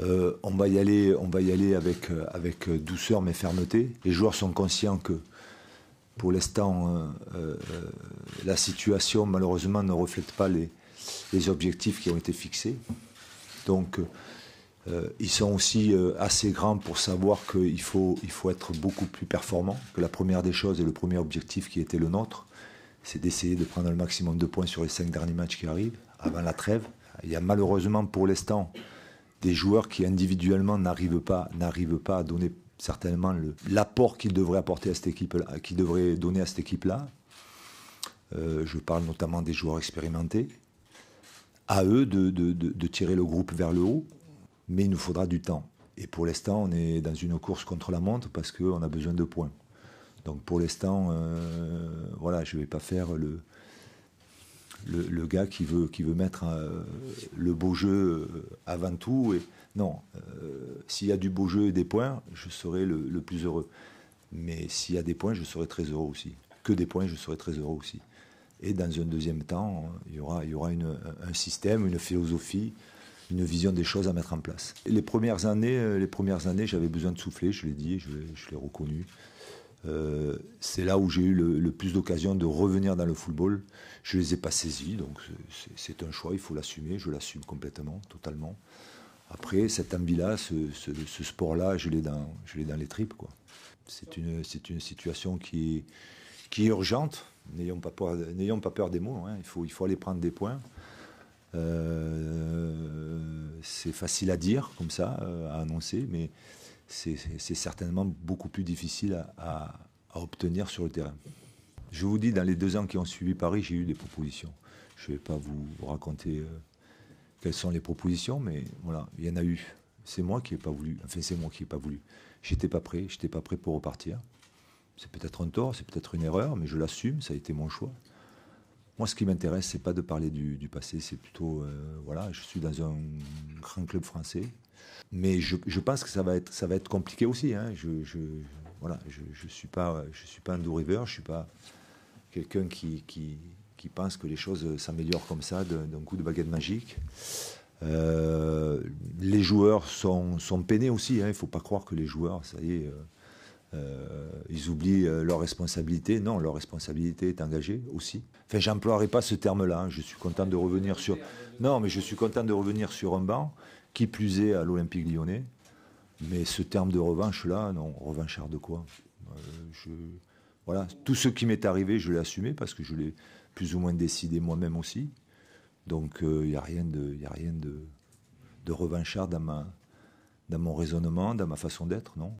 Euh, on, va y aller, on va y aller avec, euh, euh, douceur mais fermeté. Les joueurs sont conscients que pour l'instant, la situation malheureusement ne reflète pas les, objectifs qui ont été fixés. Donc ils sont aussi assez grands pour savoir qu'il faut, il faut être beaucoup plus performant, que la première des choses et le premier objectif qui était le nôtre, c'est d'essayer de prendre le maximum de points sur les cinq derniers matchs qui arrivent, avant la trêve. Il y a malheureusement pour l'instant des joueurs qui individuellement n'arrivent pas, n'arrivent pas à donner certainement l'apport qu'ils devraient apporter à cette équipe, qu'ils devraient donner à cette équipe-là. Euh, je parle notamment des joueurs expérimentés. À eux de, tirer le groupe vers le haut, mais il nous faudra du temps. Et pour l'instant, on est dans une course contre la montre parce qu'on a besoin de points. Donc pour l'instant, euh, voilà, je ne vais pas faire le, le, gars qui veut, qui veut mettre euh, le beau jeu euh, avant tout. Et, non, euh, s'il y a du beau jeu et des points, je serai le, plus heureux. Mais s'il y a des points, je serai très heureux aussi. Que des points, je serai très heureux aussi. Et dans un deuxième temps, il y aura, il y aura un système, une philosophie, une vision des choses à mettre en place. les premières années, les premières années, j'avais besoin de souffler, je l'ai dit, je, je l'ai reconnu. Euh, c'est là où j'ai eu le, plus d'occasion de revenir dans le football. Je ne les ai pas saisis, donc c'est un choix, il faut l'assumer, je l'assume complètement, totalement. Après, cette envie-là, ce, sport-là, je l'ai dans, les tripes. C'est une, situation qui est, urgente, n'ayons pas, peur, des mots, hein. il, faut, aller prendre des points. Euh, c'est facile à dire comme ça, euh, à annoncer, mais c'est certainement beaucoup plus difficile à, obtenir sur le terrain. Je vous dis, dans les deux ans qui ont suivi Paris, j'ai eu des propositions. Je ne vais pas vous raconter euh, quelles sont les propositions, mais voilà, il y en a eu. C'est moi qui n'ai pas voulu. Enfin, c'est moi qui n'ai pas voulu. J'étais pas prêt. J'étais pas prêt pour repartir. C'est peut-être un tort, c'est peut-être une erreur, mais je l'assume. Ça a été mon choix. Moi, ce qui m'intéresse, c'est pas de parler du, passé. C'est plutôt, euh, voilà, je suis dans un grand club français. Mais je, pense que ça va être, ça va être compliqué aussi. Hein. Je, voilà, je ne suis pas, je suis pas un do river, je suis pas quelqu'un qui, qui, pense que les choses s'améliorent comme ça d'un coup de baguette magique. Euh, les joueurs sont, sont peinés aussi. Hein. Il ne faut pas croire que les joueurs, ça y est, euh, euh, ils oublient euh, leur responsabilité. Non, leur responsabilité est engagée aussi. Enfin, j'emploierai pas ce terme-là. Hein. Je suis content de revenir sur. Non, mais je suis content de revenir sur un banc, qui plus est à l'Olympique Lyonnais. Mais ce terme de revanche-là, non, revanchard de quoi euh, Voilà, tout ce qui m'est arrivé, je l'ai assumé parce que je l'ai plus ou moins décidé moi-même aussi. Donc il n'y a rien de, y a rien de revanchard dans dans mon raisonnement, dans ma façon d'être, non.